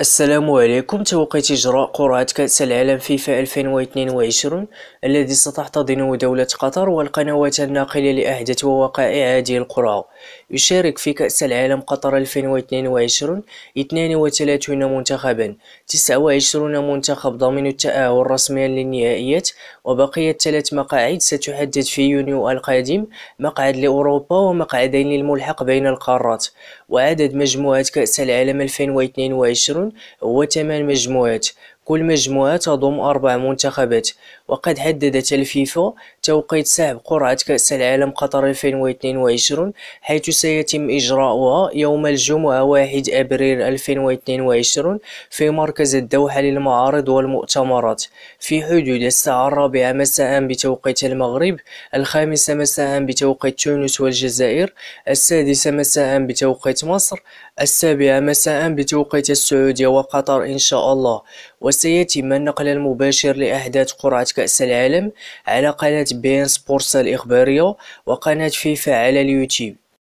السلام عليكم توقيت إجراء قرعة كأس العالم فيفا 2022 الذي ستحتضنه دولة قطر والقنوات الناقلة لأحدث ووقائع هذه القرعة يشارك في كأس العالم قطر 2022 32 منتخبا 29 منتخب ضمن التأهل رسميا للنهائيات وبقية ثلاث مقاعد ستحدد في يونيو القادم مقعد لأوروبا ومقعدين للملحق بين القارات وعدد مجموعة كأس العالم 2022 هو ثمن مجموعة كل مجموعة تضم أربع منتخبات وقد حددت الفيفا توقيت سحب قرعة كأس العالم قطر 2022 حيث سيتم إجراؤها يوم الجمعة 1 أبريل 2022 في مركز الدوحة للمعارض والمؤتمرات في حدود الساعة الرابعة مساء بتوقيت المغرب الخامسة مساء بتوقيت تونس والجزائر السادسة مساء بتوقيت مصر السابعة مساء بتوقيت السعودية وقطر إن شاء الله وسيتم النقل المباشر لأحداث قرعة كأس العالم على قناة بين سبورتس الإخبارية وقناة فيفا على اليوتيوب